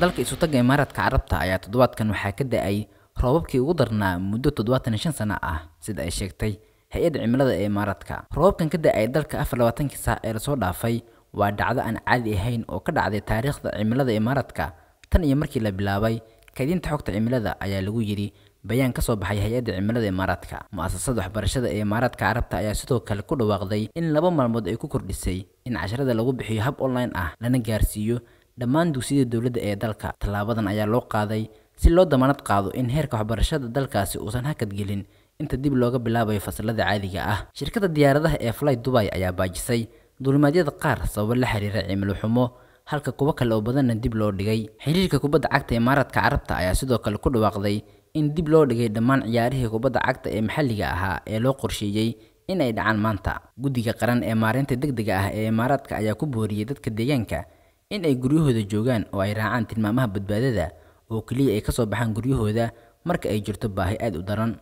dalka isutaga imaaraadka carabta ayaa toddobaadkan waxaa ka da-ay roobabkii ugu darnaa muddo toddobaatan iyo shan sano ah sida ay sheegtay hay-adda cimilada ee imaaraadka roobabkan ka da-ay dalka afar labaatankii saac ee lasoo dhaafay waa dhacdo aan caadi ahayn oo ka dhacday taariikhda cimilada imaaraadka tan iyo markii la bilaabay kadinta xogta cimilada ayaa lagu yidhi bayaan ka soo baxay hay-adda cimilada imaaraadka mu'asasada waxbarashada ee imaaraadka carabta ayaa sidoo kale ku dhawaaqday in laba maalmood ay ku kordhisay in casharada lagu bixiyo hab online ah lana gaarsiiyo dhammaan dugsiyada dowladda ee dalka tallaabadan ayaa loo qaaday si loo damanad qaado in heerka waxbarashada dalkaasi uusan hakad gelin inta dib looga bilaabayo fasalada caadiga ah shirkadda diyaaradaha ee fly dubai ayaa baajisay duulimaadyada qaar sababo la xiriira cimilo xumo halka kuwo kale oo badanna dib loo dhigay xiriirka kubadda cagta imaaraadka carabta ayaa sidoo kale ku dhawaaqday in dib loo dhigay dhammaan ciyaarihii kubadda cagta ee maxalliga ahaa ee loo qorsheeyey in ay dhacaan maanta guddiga qaran ee maareynta degdega ah ee imaaraadka ayaa ku booriyey dadka deegaanka in ay guryahooda joogaan oo ay raacaan tilmaamaha badbaadada oo keliya ay ka soo baxaan guryahooda marka ay jirto baahi aad u daran